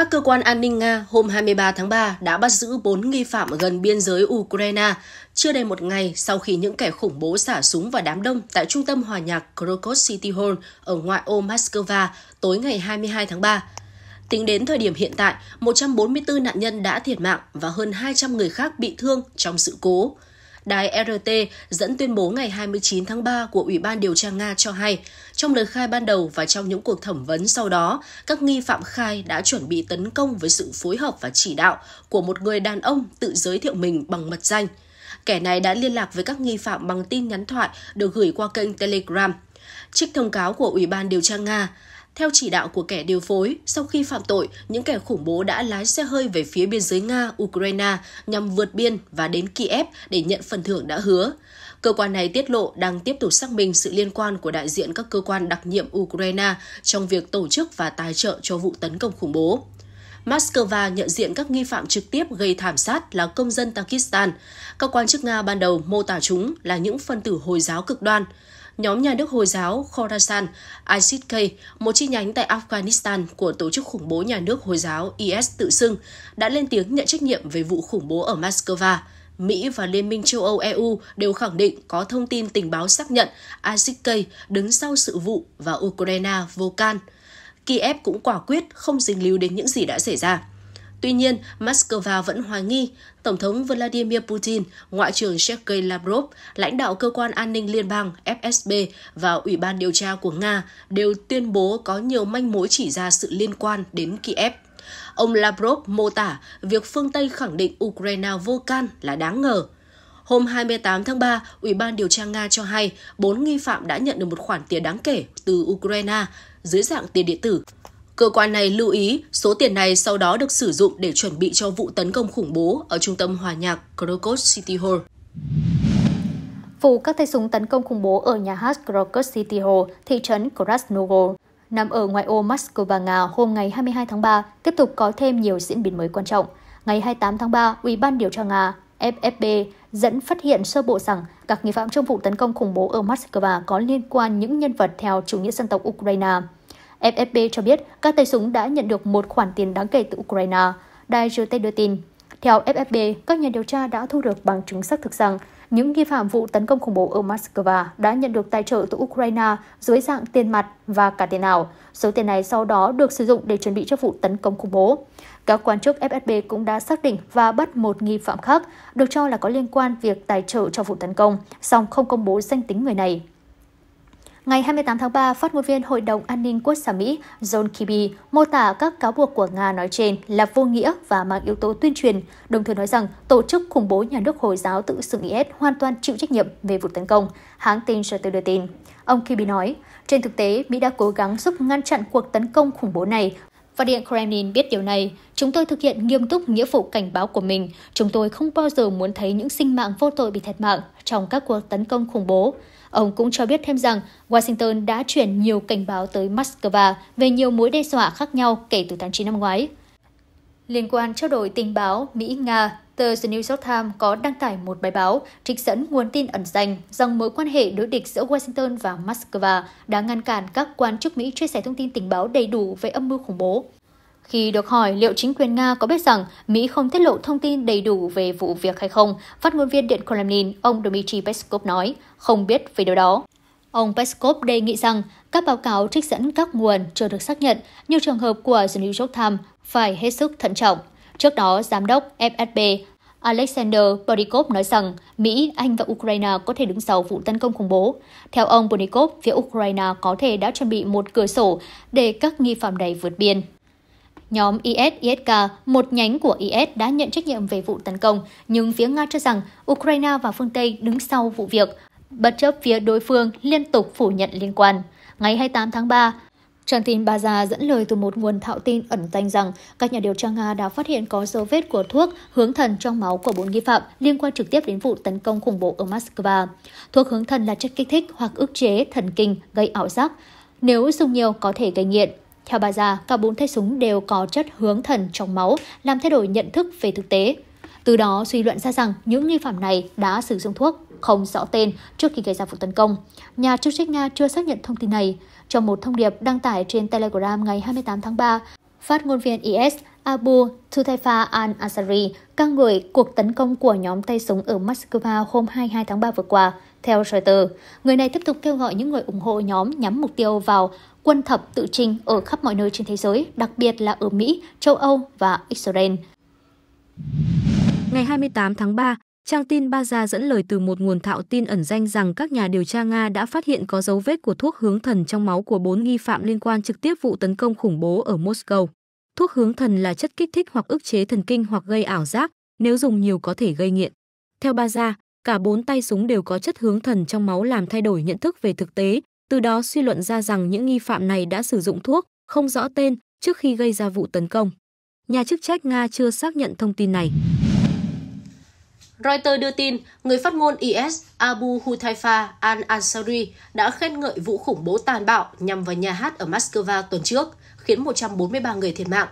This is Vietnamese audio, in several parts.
Các cơ quan an ninh Nga hôm 23 tháng 3 đã bắt giữ 4 nghi phạm gần biên giới Ukraine, chưa đầy một ngày sau khi những kẻ khủng bố xả súng vào đám đông tại trung tâm hòa nhạc Krokos City Hall ở ngoại ô Moscow tối ngày 22 tháng 3. Tính đến thời điểm hiện tại, 144 nạn nhân đã thiệt mạng và hơn 200 người khác bị thương trong sự cố. Đài RT dẫn tuyên bố ngày 29 tháng 3 của Ủy ban điều tra Nga cho hay, trong lời khai ban đầu và trong những cuộc thẩm vấn sau đó, các nghi phạm khai đã chuẩn bị tấn công với sự phối hợp và chỉ đạo của một người đàn ông tự giới thiệu mình bằng mật danh. Kẻ này đã liên lạc với các nghi phạm bằng tin nhắn thoại được gửi qua kênh Telegram. Trích thông cáo của Ủy ban điều tra Nga, theo chỉ đạo của kẻ điều phối, sau khi phạm tội, những kẻ khủng bố đã lái xe hơi về phía biên giới Nga-Ukraine nhằm vượt biên và đến Kiev để nhận phần thưởng đã hứa. Cơ quan này tiết lộ đang tiếp tục xác minh sự liên quan của đại diện các cơ quan đặc nhiệm Ukraine trong việc tổ chức và tài trợ cho vụ tấn công khủng bố. Moscow nhận diện các nghi phạm trực tiếp gây thảm sát là công dân Pakistan. Các quan chức Nga ban đầu mô tả chúng là những phân tử Hồi giáo cực đoan nhóm nhà nước Hồi giáo Khorasan ISK, một chi nhánh tại Afghanistan của tổ chức khủng bố nhà nước Hồi giáo IS tự xưng, đã lên tiếng nhận trách nhiệm về vụ khủng bố ở Moscow. Mỹ và Liên minh châu Âu EU đều khẳng định có thông tin tình báo xác nhận ISK đứng sau sự vụ và Ukraine vô can. Kiev cũng quả quyết không dính líu đến những gì đã xảy ra. Tuy nhiên, Moscow vẫn hoài nghi Tổng thống Vladimir Putin, Ngoại trưởng Sergei Lavrov, lãnh đạo Cơ quan An ninh Liên bang FSB và Ủy ban điều tra của Nga đều tuyên bố có nhiều manh mối chỉ ra sự liên quan đến Kiev. Ông Lavrov mô tả việc phương Tây khẳng định Ukraine vô can là đáng ngờ. Hôm 28 tháng 3, Ủy ban điều tra Nga cho hay 4 nghi phạm đã nhận được một khoản tiền đáng kể từ Ukraine dưới dạng tiền điện tử Cơ quan này lưu ý số tiền này sau đó được sử dụng để chuẩn bị cho vụ tấn công khủng bố ở trung tâm hòa nhạc Crocus City Hall. Vụ các tay súng tấn công khủng bố ở nhà hát Crocus City Hall, thị trấn Krasnogo, nằm ở ngoại ô Moscow Nga hôm ngày 22 tháng 3 tiếp tục có thêm nhiều diễn biến mới quan trọng. Ngày 28 tháng 3, Ủy ban điều tra Nga FFB dẫn phát hiện sơ bộ rằng các nghi phạm trong vụ tấn công khủng bố ở Moscow có liên quan những nhân vật theo chủ nghĩa dân tộc Ukraine. FFP cho biết các tay súng đã nhận được một khoản tiền đáng kể từ Ukraine, đài RT đưa tin. Theo FFP, các nhà điều tra đã thu được bằng chứng xác thực rằng những nghi phạm vụ tấn công khủng bố ở Moscow đã nhận được tài trợ từ Ukraine dưới dạng tiền mặt và cả tiền ảo. Số tiền này sau đó được sử dụng để chuẩn bị cho vụ tấn công khủng bố. Các quan chức FSB cũng đã xác định và bắt một nghi phạm khác được cho là có liên quan việc tài trợ cho vụ tấn công, song không công bố danh tính người này. Ngày 28 tháng 3, phát ngôn viên Hội đồng An ninh Quốc gia Mỹ John Kirby mô tả các cáo buộc của Nga nói trên là vô nghĩa và mang yếu tố tuyên truyền, đồng thời nói rằng tổ chức khủng bố nhà nước Hồi giáo tự xưng IS hoàn toàn chịu trách nhiệm về vụ tấn công, hãng tin Reuters đưa tin. Ông Kirby nói, trên thực tế, Mỹ đã cố gắng giúp ngăn chặn cuộc tấn công khủng bố này và Điện Kremlin biết điều này. Chúng tôi thực hiện nghiêm túc nghĩa vụ cảnh báo của mình. Chúng tôi không bao giờ muốn thấy những sinh mạng vô tội bị thiệt mạng trong các cuộc tấn công khủng bố. Ông cũng cho biết thêm rằng Washington đã chuyển nhiều cảnh báo tới Moscow về nhiều mối đe dọa khác nhau kể từ tháng 9 năm ngoái. Liên quan trao đổi tình báo Mỹ-Nga, tờ The New York Times có đăng tải một bài báo trích dẫn nguồn tin ẩn danh rằng mối quan hệ đối địch giữa Washington và Moscow đã ngăn cản các quan chức Mỹ chia sẻ thông tin tình báo đầy đủ về âm mưu khủng bố. Khi được hỏi liệu chính quyền Nga có biết rằng Mỹ không tiết lộ thông tin đầy đủ về vụ việc hay không, phát ngôn viên Điện Kremlin, ông Dmitry Peskov nói, không biết về điều đó. Ông Peskov đề nghị rằng các báo cáo trích dẫn các nguồn chưa được xác nhận như trường hợp của The New York Times phải hết sức thận trọng. Trước đó, giám đốc FSB Alexander Borikov nói rằng Mỹ, Anh và Ukraine có thể đứng sau vụ tấn công khủng bố. Theo ông Borikov, phía Ukraine có thể đã chuẩn bị một cửa sổ để các nghi phạm này vượt biên. Nhóm IS-ISK, một nhánh của IS đã nhận trách nhiệm về vụ tấn công, nhưng phía Nga cho rằng Ukraine và phương Tây đứng sau vụ việc, bất chấp phía đối phương liên tục phủ nhận liên quan. Ngày 28 tháng 3, Trang tin Baza dẫn lời từ một nguồn thạo tin ẩn danh rằng các nhà điều tra Nga đã phát hiện có dấu vết của thuốc hướng thần trong máu của bốn nghi phạm liên quan trực tiếp đến vụ tấn công khủng bố ở Moscow. Thuốc hướng thần là chất kích thích hoặc ức chế thần kinh gây ảo giác. Nếu dùng nhiều có thể gây nghiện. Theo bà già, cả bốn tay súng đều có chất hướng thần trong máu, làm thay đổi nhận thức về thực tế. Từ đó suy luận ra rằng những nghi phạm này đã sử dụng thuốc không rõ tên trước khi gây ra vụ tấn công. Nhà chức trách Nga chưa xác nhận thông tin này. Trong một thông điệp đăng tải trên Telegram ngày 28 tháng 3, phát ngôn viên IS Abu Tutaifa al-Azari ca ngợi cuộc tấn công của nhóm tay súng ở Moscow hôm 22 tháng 3 vừa qua. Theo Reuters, người này tiếp tục kêu gọi những người ủng hộ nhóm nhắm mục tiêu vào quân thập tự trình ở khắp mọi nơi trên thế giới, đặc biệt là ở Mỹ, châu Âu và Israel. Ngày 28 tháng 3, trang tin Baza dẫn lời từ một nguồn thạo tin ẩn danh rằng các nhà điều tra Nga đã phát hiện có dấu vết của thuốc hướng thần trong máu của bốn nghi phạm liên quan trực tiếp vụ tấn công khủng bố ở Moscow. Thuốc hướng thần là chất kích thích hoặc ức chế thần kinh hoặc gây ảo giác, nếu dùng nhiều có thể gây nghiện. Theo Baza, cả bốn tay súng đều có chất hướng thần trong máu làm thay đổi nhận thức về thực tế, từ đó suy luận ra rằng những nghi phạm này đã sử dụng thuốc không rõ tên trước khi gây ra vụ tấn công. Nhà chức trách Nga chưa xác nhận thông tin này. Reuters đưa tin, người phát ngôn IS Abu Hutaifa al-Ansari đã khen ngợi vụ khủng bố tàn bạo nhằm vào nhà hát ở Moscow tuần trước, khiến 143 người thiệt mạng.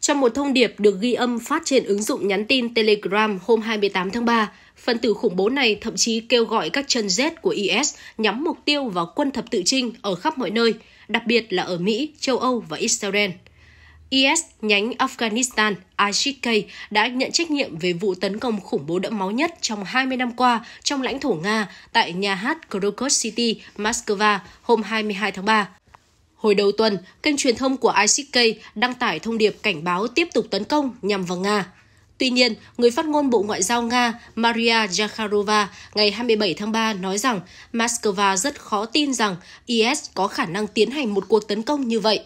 Trong một thông điệp được ghi âm phát trên ứng dụng nhắn tin Telegram hôm 28 tháng 3, phần tử khủng bố này thậm chí kêu gọi các chân rết của IS nhắm mục tiêu vào quân thập tự trinh ở khắp mọi nơi, đặc biệt là ở Mỹ, châu Âu và Israel. IS nhánh Afghanistan ICK đã nhận trách nhiệm về vụ tấn công khủng bố đẫm máu nhất trong 20 năm qua trong lãnh thổ Nga tại nhà hát Krokod City, Moscow hôm 22 tháng 3. Hồi đầu tuần, kênh truyền thông của ICK đăng tải thông điệp cảnh báo tiếp tục tấn công nhằm vào Nga. Tuy nhiên, người phát ngôn Bộ Ngoại giao Nga Maria Zakharova ngày 27 tháng 3 nói rằng Moscow rất khó tin rằng IS có khả năng tiến hành một cuộc tấn công như vậy.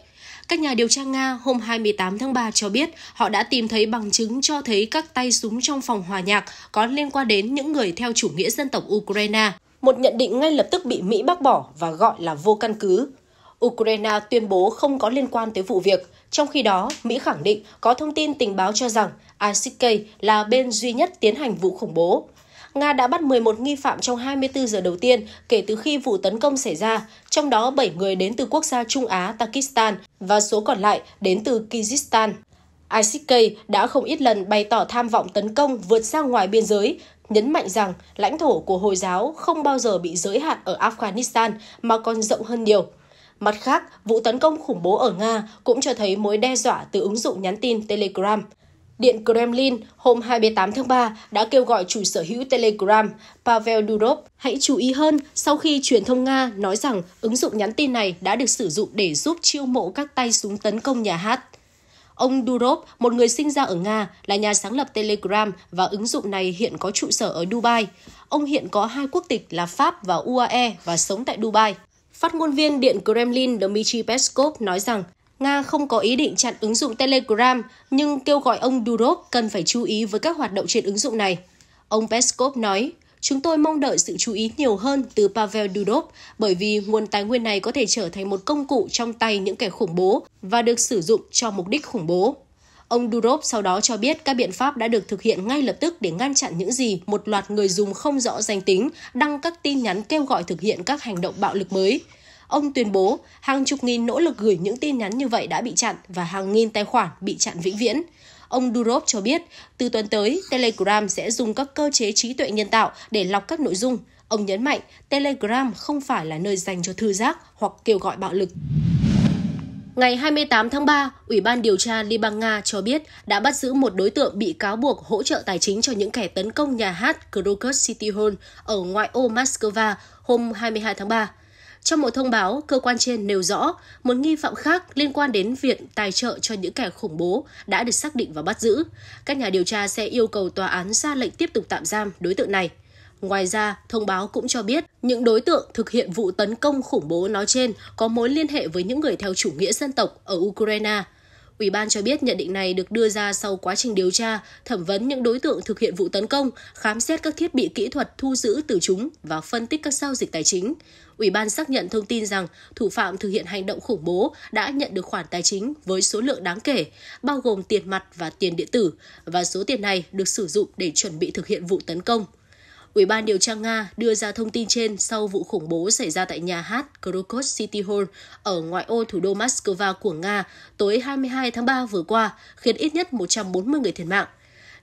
Các nhà điều tra Nga hôm 28 tháng 3 cho biết họ đã tìm thấy bằng chứng cho thấy các tay súng trong phòng hòa nhạc có liên quan đến những người theo chủ nghĩa dân tộc Ukraine. Một nhận định ngay lập tức bị Mỹ bác bỏ và gọi là vô căn cứ. Ukraine tuyên bố không có liên quan tới vụ việc. Trong khi đó, Mỹ khẳng định có thông tin tình báo cho rằng ICK là bên duy nhất tiến hành vụ khủng bố. Nga đã bắt 11 nghi phạm trong 24 giờ đầu tiên kể từ khi vụ tấn công xảy ra, trong đó 7 người đến từ quốc gia Trung Á Pakistan và số còn lại đến từ Kyrgyzstan. ICK đã không ít lần bày tỏ tham vọng tấn công vượt ra ngoài biên giới, nhấn mạnh rằng lãnh thổ của Hồi giáo không bao giờ bị giới hạn ở Afghanistan mà còn rộng hơn nhiều – Mặt khác, vụ tấn công khủng bố ở Nga cũng cho thấy mối đe dọa từ ứng dụng nhắn tin Telegram. Điện Kremlin hôm 28 tháng 3 đã kêu gọi chủ sở hữu Telegram Pavel Durov hãy chú ý hơn sau khi truyền thông Nga nói rằng ứng dụng nhắn tin này đã được sử dụng để giúp chiêu mộ các tay súng tấn công nhà hát. Ông Durov, một người sinh ra ở Nga, là nhà sáng lập Telegram và ứng dụng này hiện có trụ sở ở Dubai. Ông hiện có hai quốc tịch là Pháp và UAE và sống tại Dubai. Phát ngôn viên Điện Kremlin Dmitry Peskov nói rằng Nga không có ý định chặn ứng dụng Telegram, nhưng kêu gọi ông Durov cần phải chú ý với các hoạt động trên ứng dụng này. Ông Peskov nói, chúng tôi mong đợi sự chú ý nhiều hơn từ Pavel Durov bởi vì nguồn tài nguyên này có thể trở thành một công cụ trong tay những kẻ khủng bố và được sử dụng cho mục đích khủng bố. Ông Durov sau đó cho biết các biện pháp đã được thực hiện ngay lập tức để ngăn chặn những gì một loạt người dùng không rõ danh tính đăng các tin nhắn kêu gọi thực hiện các hành động bạo lực mới. Ông tuyên bố hàng chục nghìn nỗ lực gửi những tin nhắn như vậy đã bị chặn và hàng nghìn tài khoản bị chặn vĩnh viễn. Ông Durov cho biết, từ tuần tới, Telegram sẽ dùng các cơ chế trí tuệ nhân tạo để lọc các nội dung. Ông nhấn mạnh, Telegram không phải là nơi dành cho thư giác hoặc kêu gọi bạo lực. Ngày 28 tháng 3, Ủy ban điều tra Liên bang Nga cho biết đã bắt giữ một đối tượng bị cáo buộc hỗ trợ tài chính cho những kẻ tấn công nhà hát Krokus City Hall ở ngoại ô Moscow hôm 22 tháng 3. Trong một thông báo, cơ quan trên nêu rõ một nghi phạm khác liên quan đến việc tài trợ cho những kẻ khủng bố đã được xác định và bắt giữ. Các nhà điều tra sẽ yêu cầu tòa án ra lệnh tiếp tục tạm giam đối tượng này. Ngoài ra, thông báo cũng cho biết những đối tượng thực hiện vụ tấn công khủng bố nói trên có mối liên hệ với những người theo chủ nghĩa dân tộc ở Ukraine. Ủy ban cho biết nhận định này được đưa ra sau quá trình điều tra, thẩm vấn những đối tượng thực hiện vụ tấn công, khám xét các thiết bị kỹ thuật thu giữ từ chúng và phân tích các giao dịch tài chính. Ủy ban xác nhận thông tin rằng thủ phạm thực hiện hành động khủng bố đã nhận được khoản tài chính với số lượng đáng kể, bao gồm tiền mặt và tiền điện tử, và số tiền này được sử dụng để chuẩn bị thực hiện vụ tấn công. Ủy ban điều tra Nga đưa ra thông tin trên sau vụ khủng bố xảy ra tại nhà hát Krokos City Hall ở ngoại ô thủ đô Moscow của Nga tối 22 tháng 3 vừa qua, khiến ít nhất 140 người thiệt mạng.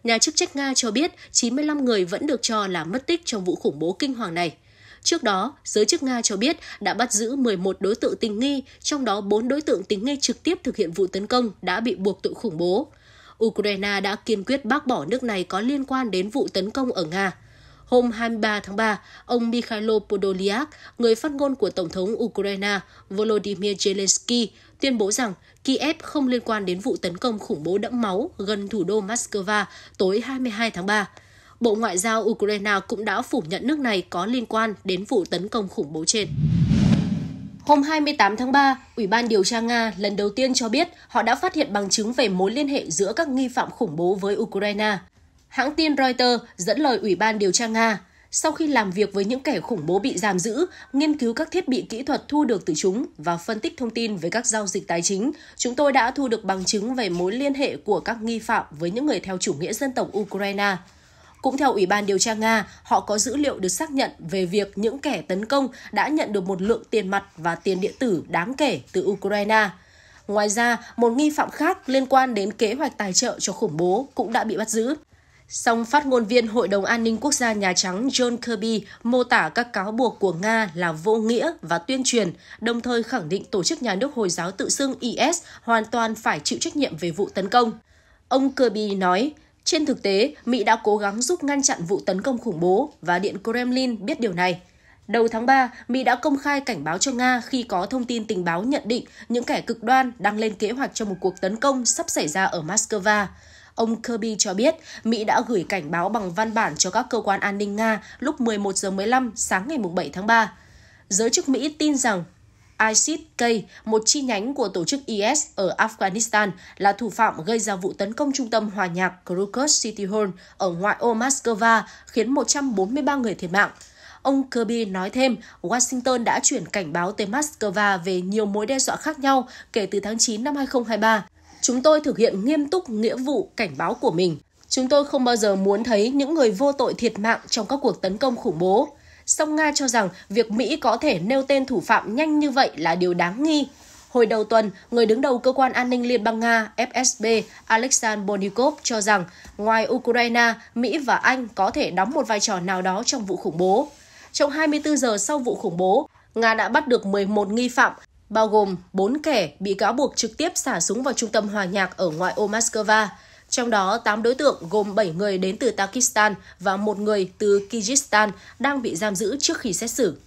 Nhà chức trách Nga cho biết 95 người vẫn được cho là mất tích trong vụ khủng bố kinh hoàng này. Trước đó, giới chức Nga cho biết đã bắt giữ 11 đối tượng tình nghi, trong đó 4 đối tượng tình nghi trực tiếp thực hiện vụ tấn công đã bị buộc tội khủng bố. Ukraine đã kiên quyết bác bỏ nước này có liên quan đến vụ tấn công ở Nga. Hôm 23 tháng 3, ông Mikhailo Podolyak, người phát ngôn của Tổng thống Ukraine Volodymyr Zelensky, tuyên bố rằng Kiev không liên quan đến vụ tấn công khủng bố đẫm máu gần thủ đô Moscow tối 22 tháng 3. Bộ Ngoại giao Ukraine cũng đã phủ nhận nước này có liên quan đến vụ tấn công khủng bố trên. Hôm 28 tháng 3, Ủy ban điều tra Nga lần đầu tiên cho biết họ đã phát hiện bằng chứng về mối liên hệ giữa các nghi phạm khủng bố với Ukraine. Hãng tin Reuters dẫn lời Ủy ban điều tra Nga, sau khi làm việc với những kẻ khủng bố bị giam giữ, nghiên cứu các thiết bị kỹ thuật thu được từ chúng và phân tích thông tin về các giao dịch tài chính, chúng tôi đã thu được bằng chứng về mối liên hệ của các nghi phạm với những người theo chủ nghĩa dân tộc Ukraine. Cũng theo Ủy ban điều tra Nga, họ có dữ liệu được xác nhận về việc những kẻ tấn công đã nhận được một lượng tiền mặt và tiền điện tử đáng kể từ Ukraine. Ngoài ra, một nghi phạm khác liên quan đến kế hoạch tài trợ cho khủng bố cũng đã bị bắt giữ. Song phát ngôn viên Hội đồng An ninh Quốc gia Nhà Trắng John Kirby mô tả các cáo buộc của Nga là vô nghĩa và tuyên truyền, đồng thời khẳng định tổ chức nhà nước Hồi giáo tự xưng IS hoàn toàn phải chịu trách nhiệm về vụ tấn công. Ông Kirby nói, trên thực tế, Mỹ đã cố gắng giúp ngăn chặn vụ tấn công khủng bố và Điện Kremlin biết điều này. Đầu tháng 3, Mỹ đã công khai cảnh báo cho Nga khi có thông tin tình báo nhận định những kẻ cực đoan đang lên kế hoạch cho một cuộc tấn công sắp xảy ra ở Moscow ông Kirby cho biết Mỹ đã gửi cảnh báo bằng văn bản cho các cơ quan an ninh Nga lúc 11 giờ 15 sáng ngày 7 tháng 3. Giới chức Mỹ tin rằng ISIS-K, một chi nhánh của tổ chức IS ở Afghanistan, là thủ phạm gây ra vụ tấn công trung tâm hòa nhạc Krukut City Hall ở ngoại ô Moscow, khiến 143 người thiệt mạng. Ông Kirby nói thêm, Washington đã chuyển cảnh báo tới Moscow về nhiều mối đe dọa khác nhau kể từ tháng 9 năm 2023. Chúng tôi thực hiện nghiêm túc nghĩa vụ cảnh báo của mình. Chúng tôi không bao giờ muốn thấy những người vô tội thiệt mạng trong các cuộc tấn công khủng bố. Song Nga cho rằng việc Mỹ có thể nêu tên thủ phạm nhanh như vậy là điều đáng nghi. Hồi đầu tuần, người đứng đầu Cơ quan An ninh Liên bang Nga FSB Alexander Bonikov cho rằng ngoài Ukraine, Mỹ và Anh có thể đóng một vai trò nào đó trong vụ khủng bố. Trong 24 giờ sau vụ khủng bố, Nga đã bắt được 11 nghi phạm, bao gồm 4 kẻ bị cáo buộc trực tiếp xả súng vào trung tâm hòa nhạc ở ngoại ô Moscow, trong đó 8 đối tượng gồm 7 người đến từ Pakistan và một người từ Kyrgyzstan đang bị giam giữ trước khi xét xử.